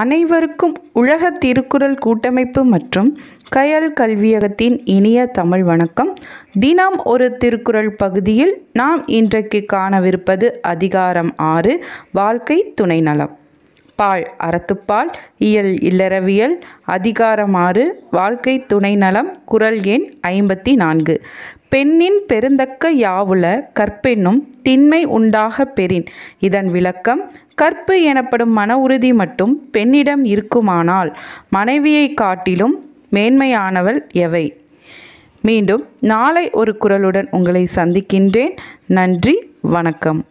அனைவருக்கும் உலக திருக்குறள் கூட்டமைப்பு மற்றும் கயல் கல்வியகத்தின் இனிய தமிழ் வணக்கம் தினம் ஒரு திருக்குறள் பகுதியில் நாம் இன்றைக்கு காணவிருப்பது அதிகாரம் ஆறு வாழ்க்கை துணை நலம் பால் அறத்துப்பால் இயல் இல்லறவியல் அதிகாரம் ஆறு வாழ்க்கை துணை நலம் குரல் எண் ஐம்பத்தி நான்கு பெண்ணின் பெருந்தக்க யாவுல கற்பெண்ணும் திண்மை உண்டாக பெறின் இதன் விளக்கம் கற்பு எனப்படும் மன உறுதி மட்டும் பெண்ணிடம் இருக்குமானால் மனைவியை காட்டிலும் மேன்மையானவள் எவை மீண்டும் நாளை ஒரு குரலுடன் உங்களை சந்திக்கின்றேன் நன்றி வணக்கம்